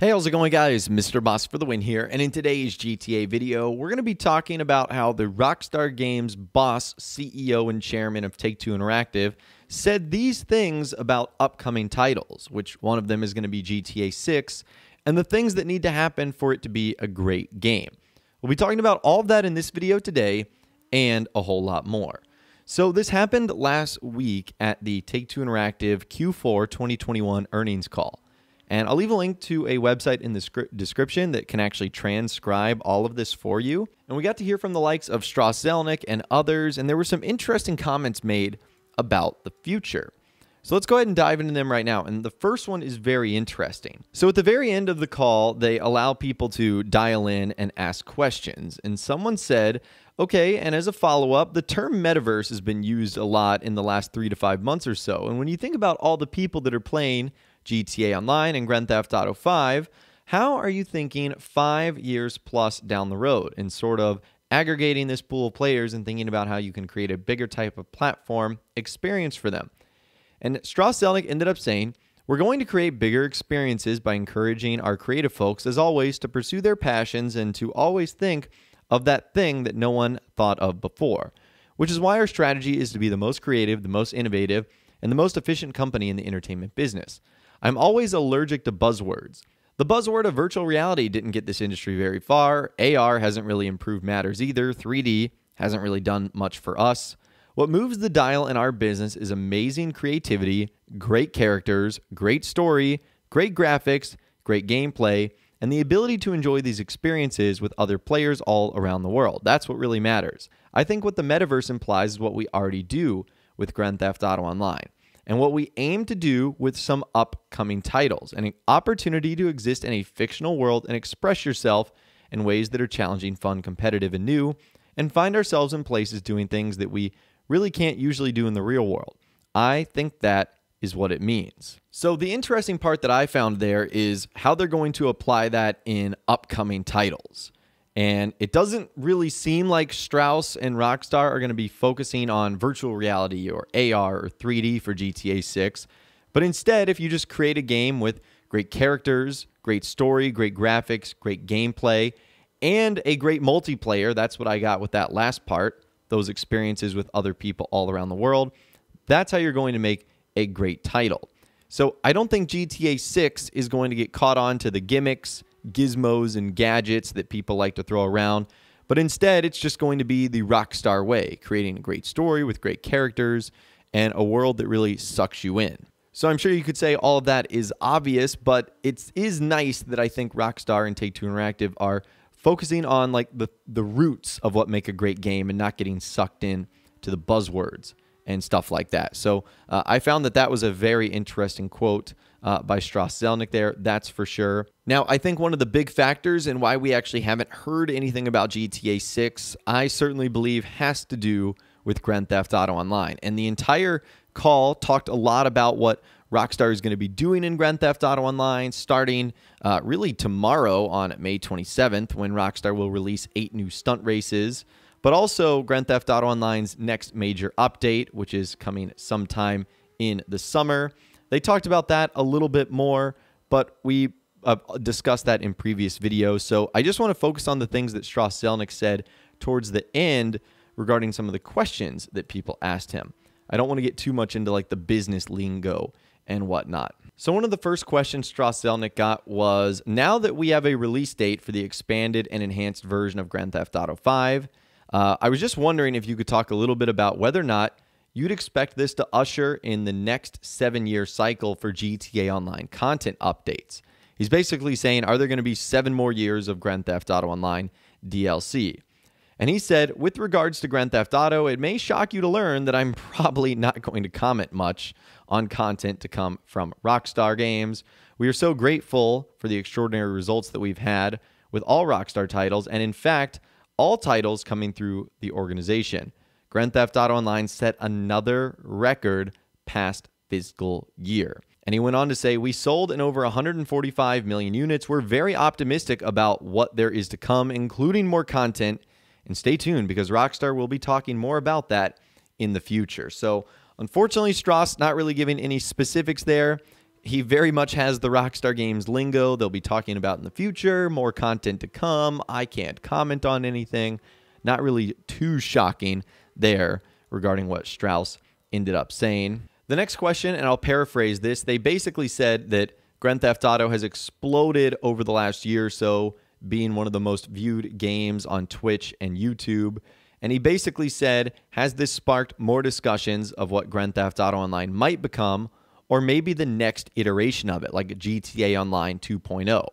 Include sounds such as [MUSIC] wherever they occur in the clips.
Hey, how's it going guys? Mr. Boss for the win here, and in today's GTA video, we're going to be talking about how the Rockstar Games boss, CEO, and chairman of Take-Two Interactive said these things about upcoming titles, which one of them is going to be GTA 6, and the things that need to happen for it to be a great game. We'll be talking about all of that in this video today, and a whole lot more. So this happened last week at the Take-Two Interactive Q4 2021 earnings call. And I'll leave a link to a website in the description that can actually transcribe all of this for you. And we got to hear from the likes of Strauss Zelnick and others, and there were some interesting comments made about the future. So let's go ahead and dive into them right now. And the first one is very interesting. So at the very end of the call, they allow people to dial in and ask questions. And someone said, okay, and as a follow up, the term metaverse has been used a lot in the last three to five months or so. And when you think about all the people that are playing GTA Online, and Grand Theft Auto 5, how are you thinking five years plus down the road and sort of aggregating this pool of players and thinking about how you can create a bigger type of platform experience for them? And Strauss Zelnick ended up saying, We're going to create bigger experiences by encouraging our creative folks, as always, to pursue their passions and to always think of that thing that no one thought of before, which is why our strategy is to be the most creative, the most innovative, and the most efficient company in the entertainment business. I'm always allergic to buzzwords. The buzzword of virtual reality didn't get this industry very far. AR hasn't really improved matters either. 3D hasn't really done much for us. What moves the dial in our business is amazing creativity, great characters, great story, great graphics, great gameplay, and the ability to enjoy these experiences with other players all around the world. That's what really matters. I think what the metaverse implies is what we already do with Grand Theft Auto Online and what we aim to do with some upcoming titles and an opportunity to exist in a fictional world and express yourself in ways that are challenging, fun, competitive, and new, and find ourselves in places doing things that we really can't usually do in the real world. I think that is what it means. So, the interesting part that I found there is how they're going to apply that in upcoming titles. And it doesn't really seem like Strauss and Rockstar are going to be focusing on virtual reality or AR or 3D for GTA 6. But instead, if you just create a game with great characters, great story, great graphics, great gameplay, and a great multiplayer, that's what I got with that last part, those experiences with other people all around the world, that's how you're going to make a great title. So I don't think GTA 6 is going to get caught on to the gimmicks gizmos and gadgets that people like to throw around. But instead, it's just going to be the Rockstar way, creating a great story with great characters and a world that really sucks you in. So I'm sure you could say all of that is obvious, but it is nice that I think Rockstar and Take Two Interactive are focusing on like the the roots of what make a great game and not getting sucked in to the buzzwords and stuff like that. So uh, I found that that was a very interesting quote uh, by Strauss Zelnick there, that's for sure. Now, I think one of the big factors and why we actually haven't heard anything about GTA 6, I certainly believe has to do with Grand Theft Auto Online. And the entire call talked a lot about what Rockstar is going to be doing in Grand Theft Auto Online starting uh, really tomorrow on May 27th when Rockstar will release eight new stunt races but also Grand Theft Auto Online's next major update, which is coming sometime in the summer. They talked about that a little bit more, but we uh, discussed that in previous videos. So I just want to focus on the things that Strauss Zelnick said towards the end regarding some of the questions that people asked him. I don't want to get too much into like the business lingo and whatnot. So one of the first questions Strauss Zelnick got was, now that we have a release date for the expanded and enhanced version of Grand Theft Auto 5, uh, I was just wondering if you could talk a little bit about whether or not you'd expect this to usher in the next seven year cycle for GTA Online content updates. He's basically saying, are there going to be seven more years of Grand Theft Auto Online DLC? And he said, with regards to Grand Theft Auto, it may shock you to learn that I'm [LAUGHS] probably not going to comment much on content to come from Rockstar Games. We are so grateful for the extraordinary results that we've had with all Rockstar titles. And in fact, all titles coming through the organization. Grand Theft Auto Online set another record past fiscal year. And he went on to say, We sold in over 145 million units. We're very optimistic about what there is to come, including more content. And stay tuned because Rockstar will be talking more about that in the future. So, unfortunately, Strauss not really giving any specifics there he very much has the Rockstar Games lingo they'll be talking about in the future, more content to come. I can't comment on anything. Not really too shocking there regarding what Strauss ended up saying. The next question, and I'll paraphrase this, they basically said that Grand Theft Auto has exploded over the last year or so, being one of the most viewed games on Twitch and YouTube. And he basically said, Has this sparked more discussions of what Grand Theft Auto Online might become? or maybe the next iteration of it, like GTA Online 2.0.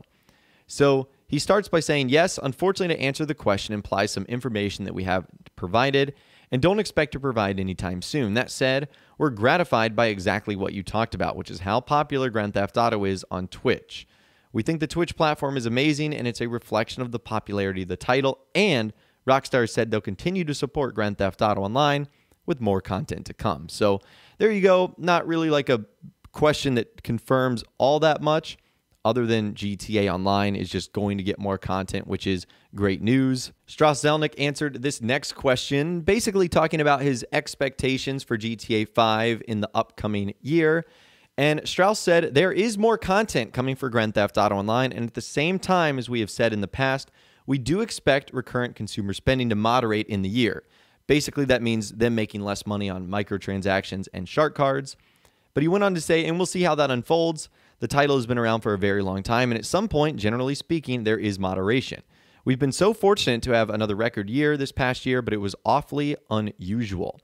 So he starts by saying, Yes, unfortunately, to answer the question implies some information that we haven't provided and don't expect to provide anytime soon. That said, we're gratified by exactly what you talked about, which is how popular Grand Theft Auto is on Twitch. We think the Twitch platform is amazing and it's a reflection of the popularity of the title. And Rockstar said they'll continue to support Grand Theft Auto Online with more content to come. So there you go. Not really like a question that confirms all that much other than GTA Online is just going to get more content, which is great news. Strauss Zelnick answered this next question, basically talking about his expectations for GTA 5 in the upcoming year. And Strauss said, There is more content coming for Grand Theft Auto Online. And at the same time, as we have said in the past, we do expect recurrent consumer spending to moderate in the year. Basically, that means them making less money on microtransactions and shark cards. But he went on to say, and we'll see how that unfolds. The title has been around for a very long time, and at some point, generally speaking, there is moderation. We've been so fortunate to have another record year this past year, but it was awfully unusual.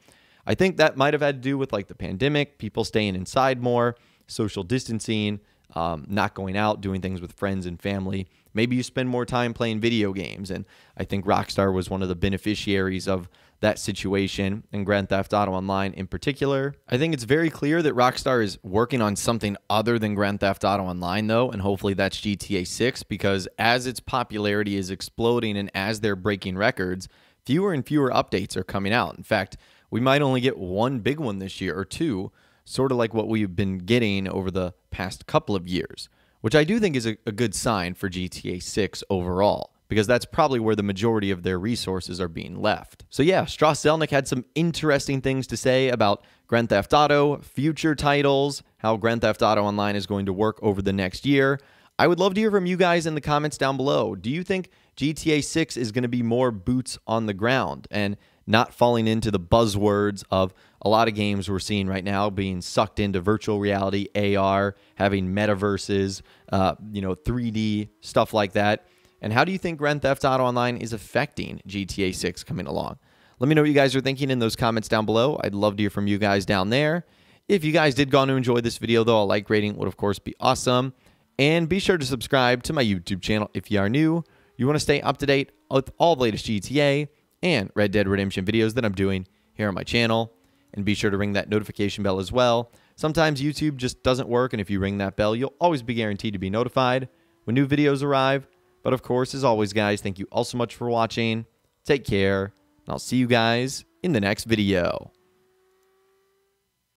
I think that might have had to do with like the pandemic, people staying inside more, social distancing, um, not going out, doing things with friends and family, Maybe you spend more time playing video games. And I think Rockstar was one of the beneficiaries of that situation and Grand Theft Auto Online in particular. I think it's very clear that Rockstar is working on something other than Grand Theft Auto Online, though, and hopefully that's GTA 6, because as its popularity is exploding and as they're breaking records, fewer and fewer updates are coming out. In fact, we might only get one big one this year or two, sort of like what we've been getting over the past couple of years which I do think is a, a good sign for GTA 6 overall because that's probably where the majority of their resources are being left. So yeah, Strauss Zelnick had some interesting things to say about Grand Theft Auto, future titles, how Grand Theft Auto Online is going to work over the next year. I would love to hear from you guys in the comments down below. Do you think GTA 6 is going to be more boots on the ground? And not falling into the buzzwords of a lot of games we're seeing right now being sucked into virtual reality, AR, having metaverses, uh, you know, 3D stuff like that. And how do you think Grand Theft Auto Online is affecting GTA 6 coming along? Let me know what you guys are thinking in those comments down below. I'd love to hear from you guys down there. If you guys did go on to enjoy this video, though, a like rating would, of course, be awesome. And be sure to subscribe to my YouTube channel if you are new. You want to stay up to date with all the latest GTA and Red Dead Redemption videos that I'm doing here on my channel. And be sure to ring that notification bell as well. Sometimes YouTube just doesn't work, and if you ring that bell, you'll always be guaranteed to be notified when new videos arrive. But of course, as always, guys, thank you all so much for watching. Take care, and I'll see you guys in the next video.